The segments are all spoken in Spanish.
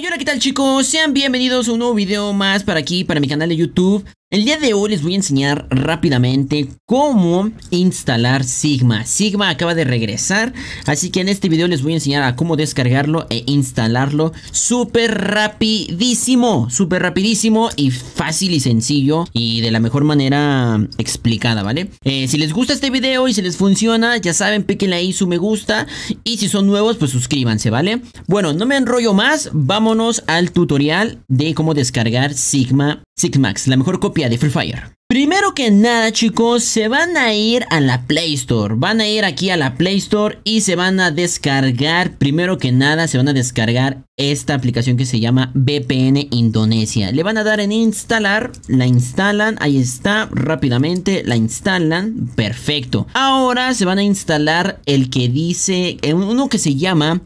Y hola qué tal chicos, sean bienvenidos a un nuevo video más para aquí, para mi canal de YouTube el día de hoy les voy a enseñar rápidamente cómo instalar Sigma. Sigma acaba de regresar, así que en este video les voy a enseñar a cómo descargarlo e instalarlo súper rapidísimo, súper rapidísimo y fácil y sencillo y de la mejor manera explicada, ¿vale? Eh, si les gusta este video y si les funciona, ya saben, píquenle ahí su me gusta y si son nuevos, pues suscríbanse, ¿vale? Bueno, no me enrollo más, vámonos al tutorial de cómo descargar Sigma Sigmax, la mejor copia de Free Fire. Primero que nada chicos, se van a ir a la Play Store, van a ir aquí a la Play Store y se van a descargar, primero que nada se van a descargar esta aplicación que se llama VPN Indonesia. Le van a dar en instalar, la instalan, ahí está, rápidamente la instalan, perfecto. Ahora se van a instalar el que dice, eh, uno que se llama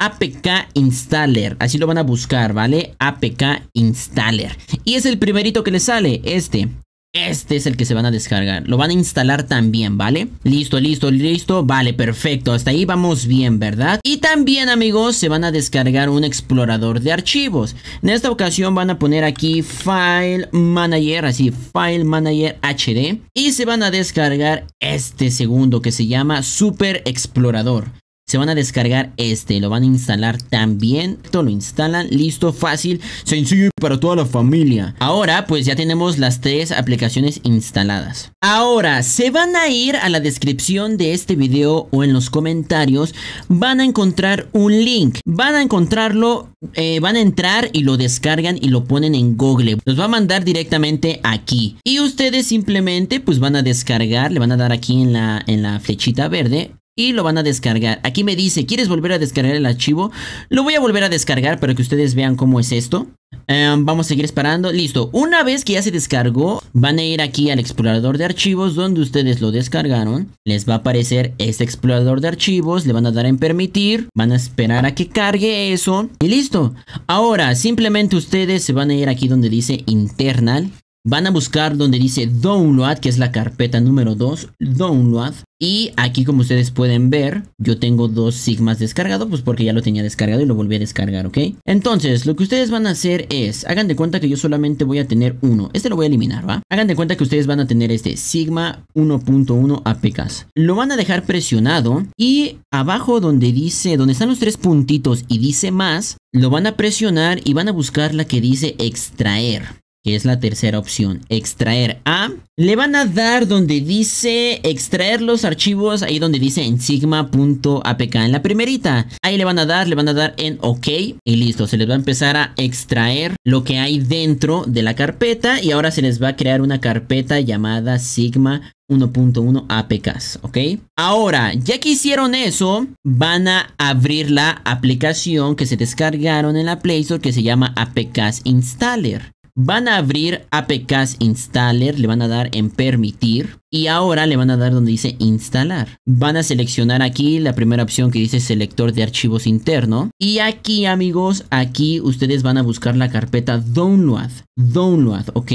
APK Installer. Así lo van a buscar, ¿vale? APK Installer. Y es el primerito que le sale, este. Este es el que se van a descargar. Lo van a instalar también, ¿vale? Listo, listo, listo. Vale, perfecto. Hasta ahí vamos bien, ¿verdad? Y también, amigos, se van a descargar un explorador de archivos. En esta ocasión van a poner aquí File Manager, así, File Manager HD. Y se van a descargar este segundo que se llama Super Explorador se van a descargar este, lo van a instalar también. Esto lo instalan, listo, fácil, sencillo y para toda la familia. Ahora pues ya tenemos las tres aplicaciones instaladas. Ahora se van a ir a la descripción de este video o en los comentarios. Van a encontrar un link. Van a encontrarlo, eh, van a entrar y lo descargan y lo ponen en Google. Los va a mandar directamente aquí. Y ustedes simplemente pues van a descargar, le van a dar aquí en la, en la flechita verde y lo van a descargar. Aquí me dice, ¿quieres volver a descargar el archivo? Lo voy a volver a descargar para que ustedes vean cómo es esto. Em, vamos a seguir esperando. Listo. Una vez que ya se descargó, van a ir aquí al explorador de archivos donde ustedes lo descargaron. Les va a aparecer este explorador de archivos. Le van a dar en permitir. Van a esperar a que cargue eso. Y listo. Ahora, simplemente ustedes se van a ir aquí donde dice internal. Van a buscar donde dice download, que es la carpeta número 2, download. Y aquí como ustedes pueden ver, yo tengo dos sigmas descargado, pues porque ya lo tenía descargado y lo volví a descargar, ¿ok? Entonces, lo que ustedes van a hacer es, hagan de cuenta que yo solamente voy a tener uno. Este lo voy a eliminar, ¿va? Hagan de cuenta que ustedes van a tener este sigma 1.1 APKs. Lo van a dejar presionado y abajo donde dice, donde están los tres puntitos y dice más, lo van a presionar y van a buscar la que dice extraer que es la tercera opción, extraer a, le van a dar donde dice extraer los archivos, ahí donde dice en sigma.apk, en la primerita, ahí le van a dar, le van a dar en OK y listo, se les va a empezar a extraer lo que hay dentro de la carpeta y ahora se les va a crear una carpeta llamada sigma 1.1 APKs, ¿ok? Ahora, ya que hicieron eso, van a abrir la aplicación que se descargaron en la Play Store que se llama APKs Installer. Van a abrir APKs Installer, le van a dar en permitir. Y ahora le van a dar donde dice instalar. Van a seleccionar aquí la primera opción que dice selector de archivos interno. Y aquí amigos, aquí ustedes van a buscar la carpeta download. Download, ¿ok?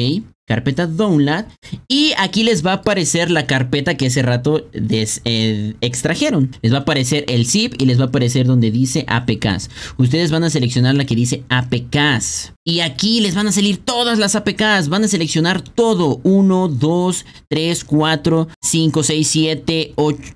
Carpeta download. Y aquí les va a aparecer la carpeta que hace rato eh, extrajeron. Les va a aparecer el zip y les va a aparecer donde dice APKs. Ustedes van a seleccionar la que dice APKs. Y aquí les van a salir todas las APKs. Van a seleccionar todo. 1, 2, 3, 4. 4, 5, 6, 7, 8,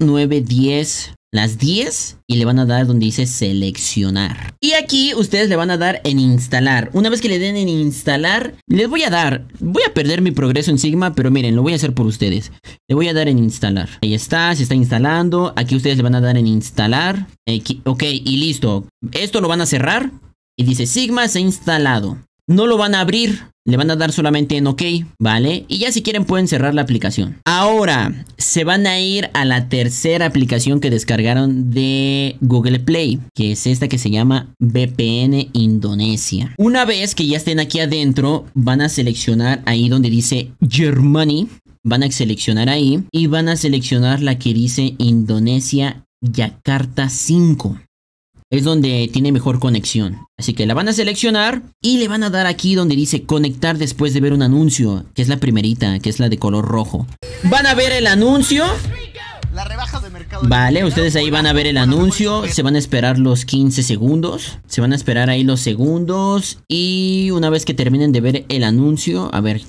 9, 10 las 10 y le van a dar donde dice seleccionar. Y aquí ustedes le van a dar en instalar. Una vez que le den en instalar, les voy a dar, voy a perder mi progreso en Sigma, pero miren, lo voy a hacer por ustedes. Le voy a dar en instalar. Ahí está, se está instalando. Aquí ustedes le van a dar en instalar. Aquí, ok, y listo. Esto lo van a cerrar y dice Sigma se ha instalado no lo van a abrir. Le van a dar solamente en OK, ¿vale? Y ya si quieren pueden cerrar la aplicación. Ahora, se van a ir a la tercera aplicación que descargaron de Google Play, que es esta que se llama VPN Indonesia. Una vez que ya estén aquí adentro, van a seleccionar ahí donde dice Germany. Van a seleccionar ahí y van a seleccionar la que dice Indonesia Yakarta 5 es donde tiene mejor conexión. Así que la van a seleccionar y le van a dar aquí donde dice conectar después de ver un anuncio, que es la primerita, que es la de color rojo. Van a ver el anuncio. Vale, ustedes ahí van a ver el anuncio. Se van a esperar los 15 segundos. Se van a esperar ahí los segundos. Y una vez que terminen de ver el anuncio, a ver,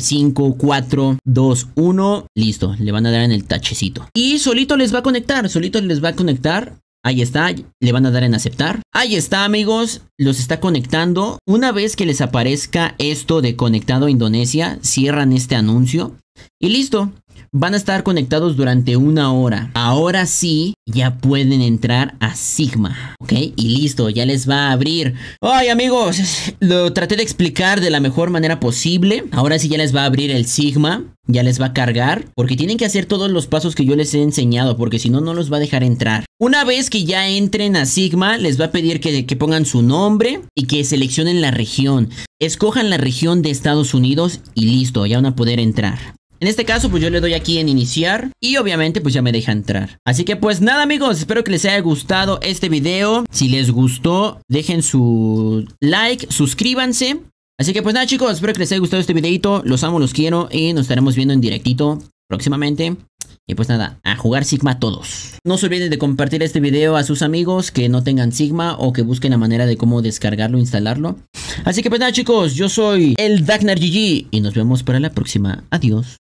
5, 4, 2, 1. Listo, le van a dar en el tachecito. Y solito les va a conectar. Solito les va a conectar Ahí está, le van a dar en aceptar. Ahí está amigos, los está conectando. Una vez que les aparezca esto de conectado a Indonesia, cierran este anuncio y listo. Van a estar conectados durante una hora. Ahora sí, ya pueden entrar a Sigma. ¿Ok? Y listo, ya les va a abrir. Ay amigos, lo traté de explicar de la mejor manera posible. Ahora sí ya les va a abrir el Sigma ya les va a cargar porque tienen que hacer todos los pasos que yo les he enseñado porque si no no los va a dejar entrar. Una vez que ya entren a Sigma les va a pedir que, pongan su nombre y que seleccionen la región. Escojan la región de Estados Unidos y listo, ya van a poder entrar. En este caso pues yo le doy aquí en iniciar y obviamente pues ya me deja entrar. Así que pues nada amigos, espero que les haya gustado este video. Si les gustó dejen su like, suscríbanse Así que pues nada chicos, espero que les haya gustado este videito. Los amo, los quiero y nos estaremos viendo en directito próximamente. Y pues nada, a jugar Sigma todos. No se olviden de compartir este video a sus amigos que no tengan Sigma o que busquen la manera de cómo descargarlo, instalarlo. Así que pues nada chicos, yo soy el Dagnar GG y nos vemos para la próxima. Adiós.